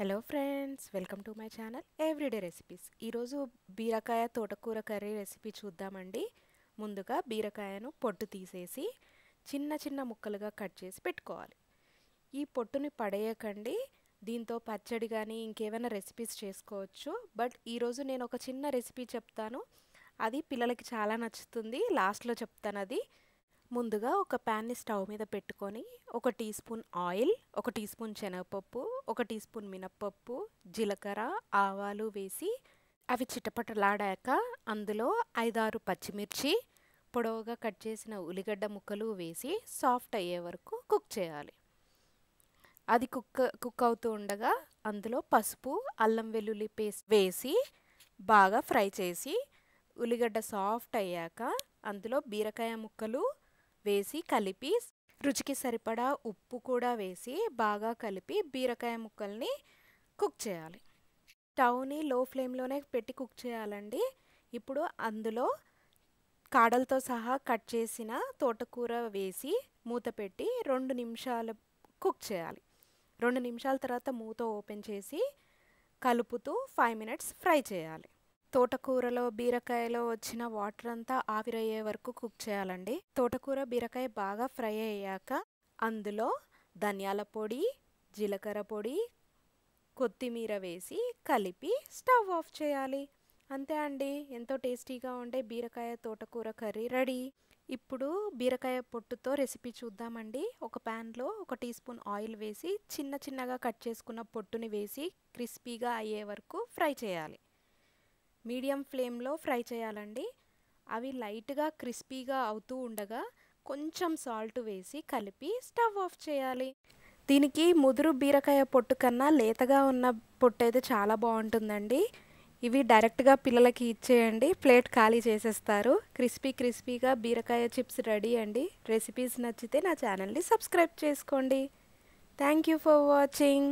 hello friends welcome to my channel everyday recipes ఈరోజు బీరకాయ తోటకూర కర్రీ రెసిపీ చూద్దామండి ముందుగా బీరకాయను పొట్టు తీసేసి చిన్న చిన్న ముక్కలుగా కట్ చేసి పెట్టుకోవాలి ఈ పొట్టుని పడేయకండి దీంతో పచ్చడి కానీ ఇంకేమైనా రెసిపీస్ చేసుకోవచ్చు బట్ ఈరోజు నేను ఒక చిన్న రెసిపీ చెప్తాను అది పిల్లలకి చాలా నచ్చుతుంది లాస్ట్లో చెప్తాను అది ముందుగా ఒక ప్యాన్ని స్టవ్ మీద పెట్టుకొని ఒక టీ స్పూన్ ఆయిల్ ఒక టీ స్పూన్ శనగపప్పు ఒక టీ స్పూన్ మినప్పప్పు జీలకర్ర ఆవాలు వేసి అవి చిటపటలాడాక అందులో ఐదారు పచ్చిమిర్చి పొడవుగా కట్ చేసిన ఉల్లిగడ్డ ముక్కలు వేసి సాఫ్ట్ అయ్యే వరకు కుక్ చేయాలి అది కుక్ కుక్ అవుతూ ఉండగా అందులో పసుపు అల్లం వెల్లుల్లి పేస్ట్ వేసి బాగా ఫ్రై చేసి ఉల్లిగడ్డ సాఫ్ట్ అయ్యాక అందులో బీరకాయ ముక్కలు వేసి కలిపి రుచికి సరిపడా ఉప్పు కూడా వేసి బాగా కలిపి బీరకాయ ముక్కల్ని కుక్ చేయాలి స్టవ్ని లో ఫ్లేమ్లోనే పెట్టి కుక్ చేయాలండి ఇప్పుడు అందులో కాడలతో సహా కట్ చేసిన తోటకూర వేసి మూత పెట్టి రెండు నిమిషాలు కుక్ చేయాలి రెండు నిమిషాల తర్వాత మూత ఓపెన్ చేసి కలుపుతూ ఫైవ్ మినిట్స్ ఫ్రై చేయాలి తోటకూరలో బీరకాయలో వచ్చిన వాటర్ అంతా ఆవిరయ్యే వరకు కుక్ చేయాలండి తోటకూర బీరకాయ బాగా ఫ్రై అయ్యాక అందులో ధనియాల పొడి జీలకర్ర పొడి కొత్తిమీర వేసి కలిపి స్టవ్ ఆఫ్ చేయాలి అంతే అండి ఎంతో టేస్టీగా ఉండే బీరకాయ తోటకూర కర్రీ రెడీ ఇప్పుడు బీరకాయ పొట్టుతో రెసిపీ చూద్దామండి ఒక ప్యాన్లో ఒక టీ స్పూన్ ఆయిల్ వేసి చిన్న చిన్నగా కట్ చేసుకున్న పొట్టుని వేసి క్రిస్పీగా అయ్యే వరకు ఫ్రై చేయాలి మీడియం ఫ్లేమ్లో ఫ్రై చేయాలండి అవి లైట్గా క్రిస్పీగా అవుతూ ఉండగా కొంచెం సాల్ట్ వేసి కలిపి స్టవ్ ఆఫ్ చేయాలి దీనికి ముదురు బీరకాయ పొట్టు కన్నా లేతగా ఉన్న పొట్టు అయితే చాలా బాగుంటుందండి ఇవి డైరెక్ట్గా పిల్లలకి ఇచ్చేయండి ప్లేట్ ఖాళీ చేసేస్తారు క్రిస్పీ క్రిస్పీగా బీరకాయ చిప్స్ రెడీ అండి రెసిపీస్ నచ్చితే నా ఛానల్ని సబ్స్క్రైబ్ చేసుకోండి థ్యాంక్ యూ ఫర్ వాచింగ్